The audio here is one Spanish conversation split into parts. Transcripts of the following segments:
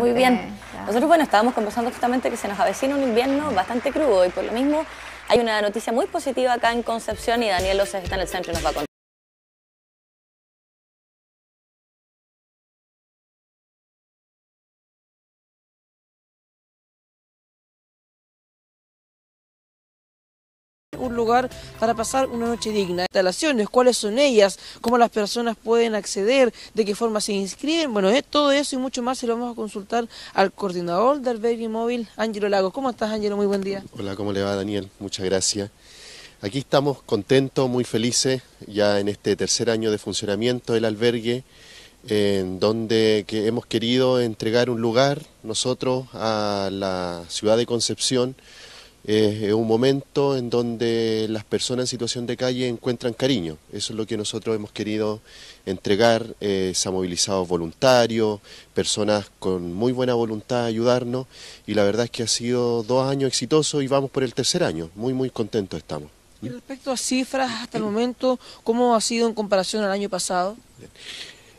Muy este, bien. Nosotros, bueno, estábamos conversando justamente que se nos avecina un invierno bastante crudo y por lo mismo hay una noticia muy positiva acá en Concepción y Daniel López está en el centro y nos va a contar. un lugar para pasar una noche digna. Instalaciones, cuáles son ellas, cómo las personas pueden acceder, de qué forma se inscriben. Bueno, todo eso y mucho más se lo vamos a consultar al coordinador del albergue Móvil, Ángelo Lagos. ¿Cómo estás, Ángelo? Muy buen día. Hola, ¿cómo le va, Daniel? Muchas gracias. Aquí estamos contentos, muy felices, ya en este tercer año de funcionamiento del albergue, en donde hemos querido entregar un lugar nosotros a la ciudad de Concepción es un momento en donde las personas en situación de calle encuentran cariño. Eso es lo que nosotros hemos querido entregar, eh, se han movilizado voluntarios, personas con muy buena voluntad a ayudarnos y la verdad es que ha sido dos años exitosos y vamos por el tercer año, muy muy contentos estamos. Y respecto a cifras hasta el momento, ¿cómo ha sido en comparación al año pasado?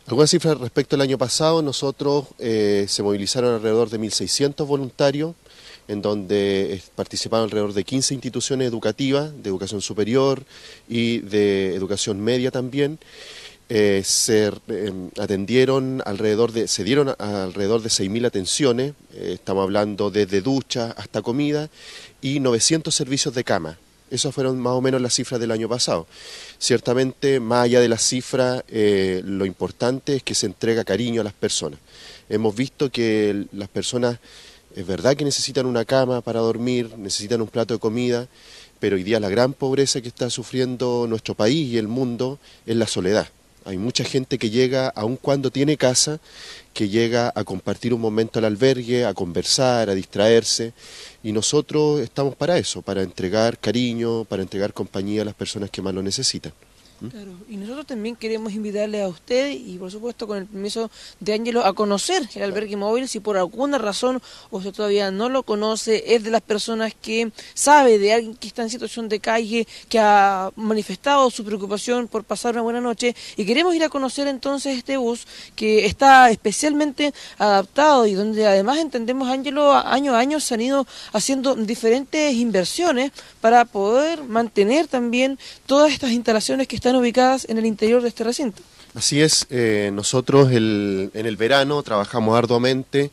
Algunas cifras respecto al año pasado, nosotros eh, se movilizaron alrededor de 1.600 voluntarios, en donde eh, participaron alrededor de 15 instituciones educativas, de educación superior y de educación media también. Eh, se em, atendieron alrededor de, se dieron alrededor de 6.000 atenciones, eh, estamos hablando desde duchas hasta comida, y 900 servicios de cama. Esas fueron más o menos las cifras del año pasado. Ciertamente, más allá de las cifras, lo importante es que se entrega cariño a las personas. Hemos visto que las personas es verdad que necesitan una cama para dormir, necesitan un plato de comida, pero hoy día la gran pobreza que está sufriendo nuestro país y el mundo es la soledad. Hay mucha gente que llega, aun cuando tiene casa, que llega a compartir un momento al albergue, a conversar, a distraerse. Y nosotros estamos para eso, para entregar cariño, para entregar compañía a las personas que más lo necesitan y nosotros también queremos invitarle a usted y por supuesto con el permiso de Ángelo a conocer el albergue móvil si por alguna razón usted todavía no lo conoce, es de las personas que sabe de alguien que está en situación de calle, que ha manifestado su preocupación por pasar una buena noche y queremos ir a conocer entonces este bus que está especialmente adaptado y donde además entendemos Ángelo año a año se han ido haciendo diferentes inversiones para poder mantener también todas estas instalaciones que están ubicadas en el interior de este recinto. Así es, eh, nosotros en el verano trabajamos arduamente,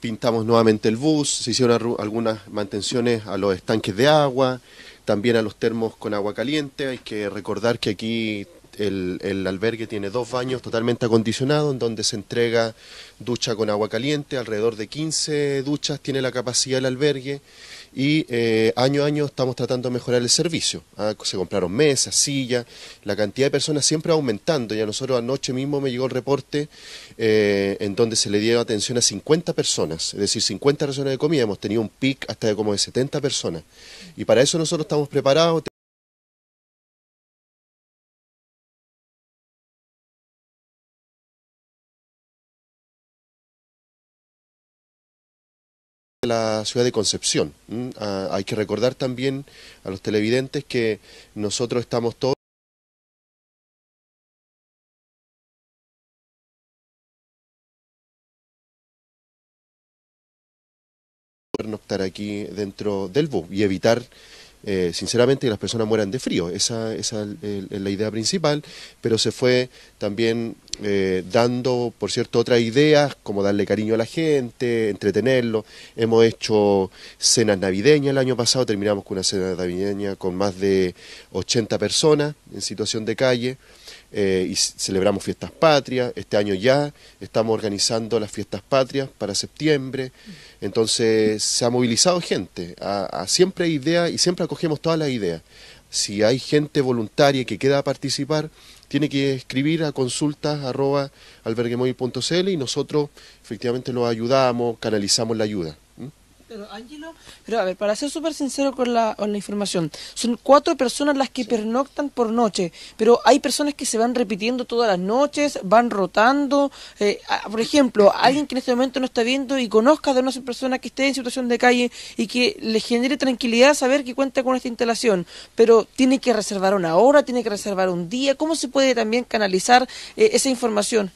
pintamos nuevamente el bus, se hicieron algunas mantenciones a los estanques de agua, también a los termos con agua caliente. Hay que recordar que aquí el, el, albergue tiene dos baños totalmente acondicionados en donde se entrega ducha con agua caliente, alrededor de 15 duchas tiene la capacidad del albergue y eh, año a año estamos tratando de mejorar el servicio. ¿ah? Se compraron mesas, sillas, la cantidad de personas siempre aumentando. ya a nosotros anoche mismo me llegó el reporte eh, en donde se le dio atención a 50 personas, es decir, 50 razones de comida. Hemos tenido un pic hasta de como de 70 personas. Y para eso nosotros estamos preparados. la ciudad de Concepción. Ah, hay que recordar también a los televidentes que nosotros estamos todos... estar aquí dentro del bus y evitar eh, sinceramente, que las personas mueran de frío. Esa, es la idea principal, pero se fue también eh, dando, por cierto, otras ideas, como darle cariño a la gente, entretenerlo. Hemos hecho cenas navideñas el año pasado, terminamos con una cena navideña con más de 80 personas en situación de calle. Eh, y celebramos fiestas patrias. Este año ya estamos organizando las fiestas patrias para septiembre. Entonces se ha movilizado gente. A, siempre hay ideas y siempre acogemos todas las ideas. Si hay gente voluntaria que queda a participar, tiene que escribir a consultas y nosotros efectivamente lo ayudamos, canalizamos la ayuda. Pero Ángelo, pero a ver, para ser súper sincero con la, con la información, son cuatro personas las que pernoctan por noche, pero hay personas que se van repitiendo todas las noches, van rotando. Eh, por ejemplo, alguien que en este momento no está viendo y conozca de una persona que esté en situación de calle y que le genere tranquilidad saber que cuenta con esta instalación, pero tiene que reservar una hora, tiene que reservar un día. ¿Cómo se puede también canalizar eh, esa información?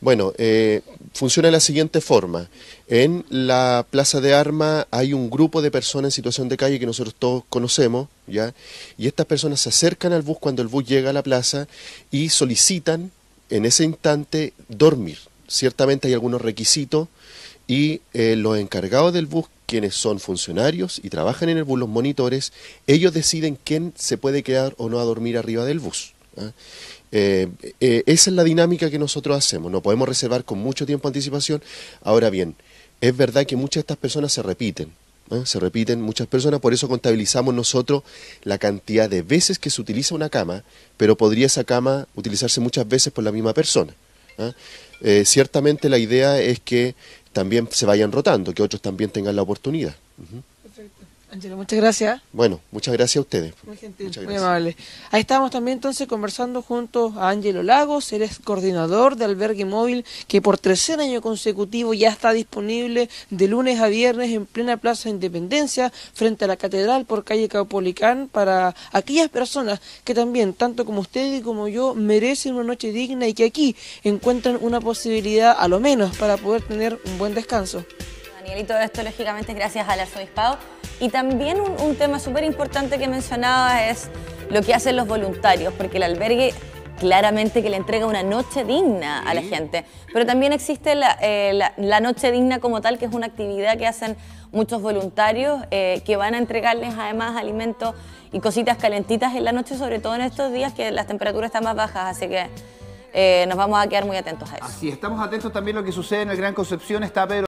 Bueno, eh, funciona de la siguiente forma. En la Plaza de Armas hay un grupo de personas en situación de calle que nosotros todos conocemos, ¿ya? Y estas personas se acercan al bus cuando el bus llega a la plaza y solicitan en ese instante dormir. Ciertamente hay algunos requisitos y eh, los encargados del bus, quienes son funcionarios y trabajan en el bus, los monitores, ellos deciden quién se puede quedar o no a dormir arriba del bus. ¿ah? Eh, eh, esa es la dinámica que nosotros hacemos, no podemos reservar con mucho tiempo anticipación. Ahora bien, es verdad que muchas de estas personas se repiten, ¿eh? se repiten muchas personas, por eso contabilizamos nosotros la cantidad de veces que se utiliza una cama, pero podría esa cama utilizarse muchas veces por la misma persona. ciertamente la idea es que también se vayan rotando, que otros también tengan la oportunidad. Angelo, muchas gracias. Bueno, muchas gracias a ustedes. Muy gentil, muy amable. Ahí estamos también entonces conversando junto a Angelo Lagos, él es coordinador de Albergue Móvil, que por tercer año consecutivo ya está disponible de lunes a viernes en plena Plaza Independencia, frente a la Catedral por calle Caupolicán, para aquellas personas que también, tanto como usted y como yo, merecen una noche digna y que aquí encuentran una posibilidad, a lo menos, para poder tener un buen descanso. Y todo esto, lógicamente, es gracias al arzobispado. Y también un, tema súper importante que mencionaba es lo que hacen los voluntarios, porque el albergue claramente que le entrega una noche digna a la gente. Pero también existe eh, la, noche digna como tal, que es una actividad que hacen muchos voluntarios eh, que van a entregarles además alimentos y cositas calentitas en la noche, sobre todo en estos días que las temperaturas están más bajas, así que eh, nos vamos a quedar muy atentos a eso. Así, estamos atentos también a lo que sucede en el Gran Concepción, está Pedro.